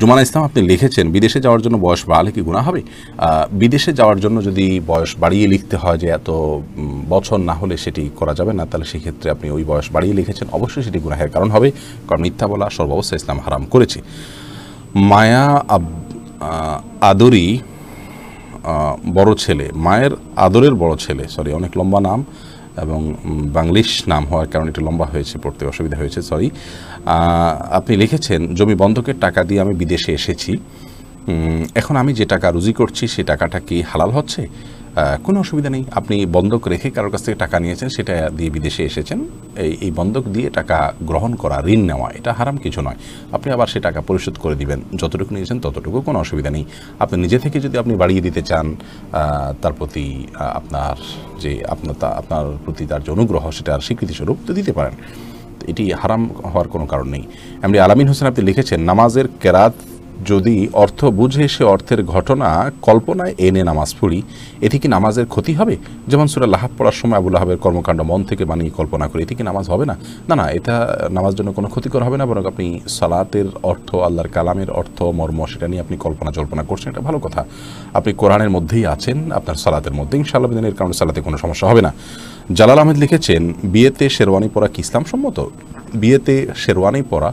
জুমানা ইসলাম আপনি লিখেছেন বিদেশে যাওয়ার জন্য বয়স বাড়ালে কি গুণা হবে বিদেশে যাওয়ার জন্য যদি বয়স বাড়িয়ে লিখতে হয় যে এত বছর না হলে সেটি করা যাবে না তাহলে সেক্ষেত্রে আপনি ওই বয়স বাড়িয়ে লিখেছেন অবশ্যই সেটি গুনাহের কারণ হবে কারণ মিথ্যা বলা সর্বাবস্থা ইসলাম হারাম করেছে মায়া আদরি বড় ছেলে মায়ের আদরের বড় ছেলে সরি অনেক লম্বা নাম এবং বাংলিশ নাম হওয়ার কারণে একটু লম্বা হয়েছে পড়তে অসুবিধা হয়েছে সরি আপনি লিখেছেন জমি বন্ধকের টাকা দিয়ে আমি বিদেশে এসেছি এখন আমি যে টাকা রুজি করছি সে টাকাটা কি হালাল হচ্ছে কোনো অসুবিধা নেই আপনি বন্ধক রেখে কারোর কাছ থেকে টাকা নিয়েছেন সেটা দিয়ে বিদেশে এসেছেন এই এই বন্ধক দিয়ে টাকা গ্রহণ করা ঋণ নেওয়া এটা হারাম কিছু নয় আপনি আবার সে টাকা পরিশোধ করে দিবেন যতটুকু নিয়েছেন ততটুকু কোনো অসুবিধা নেই আপনি নিজে থেকে যদি আপনি বাড়িয়ে দিতে চান তার প্রতি আপনার যে আপনার আপনার প্রতি তার যে অনুগ্রহ সেটার স্বীকৃতিস্বরূপ তো দিতে পারেন এটি হারাম হওয়ার কোনো কারণ নেই এমনি আলামিন হোসেন আপনি লিখেছেন নামাজের কেরাত যদি অর্থ বুঝে সে অর্থের ঘটনা কল্পনায় এনে নামাজ পড়ি এটি কি নামাজের ক্ষতি হবে যেমন সুরা লাহাব পড়ার সময় আবুল আহাবের কর্মকাণ্ড মন থেকে বানিয়ে কল্পনা করি এটি কি নামাজ হবে না না না এটা নামাজ জন্য কোনো ক্ষতিকর হবে না বরং আপনি সালাতের অর্থ আল্লাহর কালামের অর্থ মর্ম সেটা নিয়ে আপনি কল্পনা জল্পনা করছেন এটা ভালো কথা আপনি কোরআনের মধ্যেই আছেন আপনার সালাতের মধ্যে ইনশাআল্লাহ কারণে সালাতে কোনো সমস্যা হবে না জালাল আহমেদ লিখেছেন বিয়েতে শেরওয়ানি পরা কি ইসলাম সম্মত বিয়েতে শেরওয়ানি পরা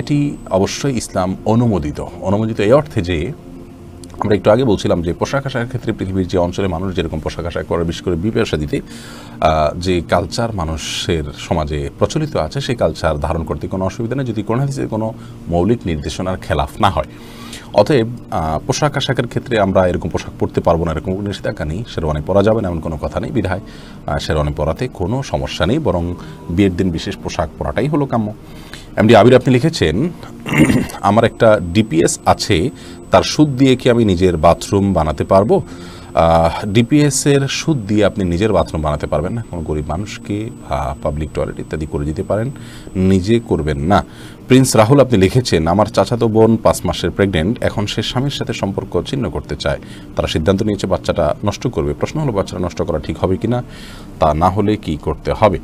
এটি অবশ্যই ইসলাম অনুমোদিত অনুমোদিত এই অর্থে যে আমরা একটু আগে বলছিলাম যে পোশাক আশাকের ক্ষেত্রে পৃথিবীর যে অঞ্চলে মানুষ যেরকম পোশাক আশাক করে বিশেষ করে বিপেশা দিতে যে কালচার মানুষের সমাজে প্রচলিত আছে সেই কালচার ধারণ করতে কোনো অসুবিধা নেই যদি কোনো হাদিসের কোনো মৌলিক নির্দেশনার খেলাফ না হয় অতএব পোশাক আশাকের ক্ষেত্রে আমরা এরকম পোশাক পরতে পারবো না এরকম নিষেধাজ্ঞা নেই শেরওয়ানি পরা যাবে না এমন কোনো কথা নেই বিধায় শেরওয়ানি পরাতে কোনো সমস্যা নেই বরং বিয়ের দিন বিশেষ পোশাক পরাটাই হলো কাম্য এমডি আবির আপনি লিখেছেন আমার একটা ডিপিএস আছে তার সুদ দিয়ে কি আমি নিজের বাথরুম বানাতে পারবো ডিপিএসের সুদ দিয়ে আপনি নিজের বাথরুম বানাতে পারবেন না কোনো গরিব মানুষকে বা পাবলিক টয়লেট ইত্যাদি করে দিতে পারেন নিজে করবেন না প্রিন্স রাহুল আপনি লিখেছেন আমার চাচাতো বোন পাঁচ মাসের প্রেগনেন্ট এখন সে স্বামীর সাথে সম্পর্ক ছিন্ন করতে চায় তারা সিদ্ধান্ত নিয়েছে বাচ্চাটা নষ্ট করবে প্রশ্ন হলো বাচ্চাটা নষ্ট করা ঠিক হবে কি না তা না হলে কি করতে হবে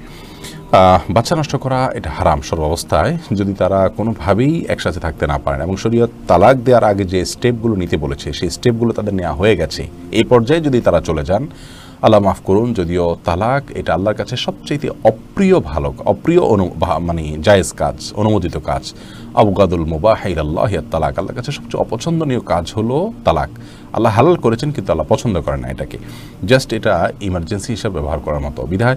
বাচ্চা নষ্ট করা এটা হারাম সর্ব অবস্থায় যদি তারা কোনোভাবেই একসাথে থাকতে না পারেন এবং শরীয়ত তালাক দেওয়ার আগে যে স্টেপগুলো নিতে বলেছে সেই স্টেপগুলো তাদের নেওয়া হয়ে গেছে এই পর্যায়ে যদি তারা চলে যান আল্লাহ মাফ করুন যদিও তালাক এটা আল্লাহর কাছে সবচেয়ে অপ্রিয় ভালো অপ্রিয় অনু মানে জায়েজ কাজ অনুমোদিত কাজ আবুগাদুল মোবাহ আল্লাহ তালাক আল্লাহর কাছে সবচেয়ে অপছন্দনীয় কাজ হলো তালাক আল্লাহ হালাল করেছেন কিন্তু আল্লাহ পছন্দ করে না এটাকে জাস্ট এটা ইমার্জেন্সি হিসাবে ব্যবহার করার মতো বিধায়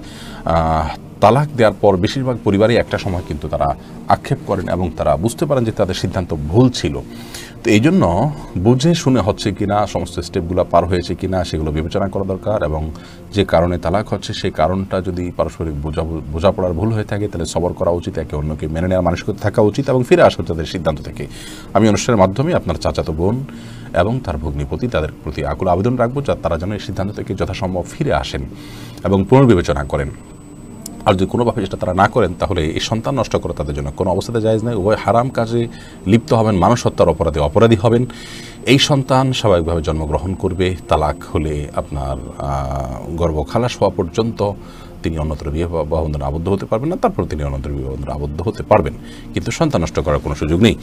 তালাক দেওয়ার পর বেশিরভাগ পরিবারই একটা সময় কিন্তু তারা আক্ষেপ করেন এবং তারা বুঝতে পারেন যে তাদের সিদ্ধান্ত ভুল ছিল তো এই জন্য বুঝে শুনে হচ্ছে কি না সমস্ত স্টেপগুলো পার হয়েছে কি না সেগুলো বিবেচনা করা দরকার এবং যে কারণে তালাক হচ্ছে সেই কারণটা যদি পারস্পরিক বোঝা বোঝাপড়ার ভুল হয়ে থাকে তাহলে সবর করা উচিত একে অন্যকে মেনে নেওয়ার মানসিকতা থাকা উচিত এবং ফিরে আসা তাদের সিদ্ধান্ত থেকে আমি অনুষ্ঠানের মাধ্যমে আপনার চাচাতো বোন এবং তার ভগ্নিপতি তাদের প্রতি আকুল আবেদন রাখবো যা তারা যেন এই সিদ্ধান্ত থেকে যথাসম্ভব ফিরে আসেন এবং পুনর্বিবেচনা করেন আর যদি কোনোভাবে যেটা তারা না করেন তাহলে এই সন্তান নষ্ট করা তাদের জন্য কোনো অবস্থাতে জায়জ নাই উভয় হারাম কাজে লিপ্ত হবেন মানুষ হত্যার অপরাধে অপরাধী হবেন এই সন্তান স্বাভাবিকভাবে জন্মগ্রহণ করবে তালাক হলে আপনার গর্ভ খালাস হওয়া পর্যন্ত তিনি অন্যত্র বিবাহবন্ধনে আবদ্ধ হতে পারবেন না তারপর তিনি অন্যত্র বিবাহবন্ধনে আবদ্ধ হতে পারবেন কিন্তু সন্তান নষ্ট করার কোনো সুযোগ নেই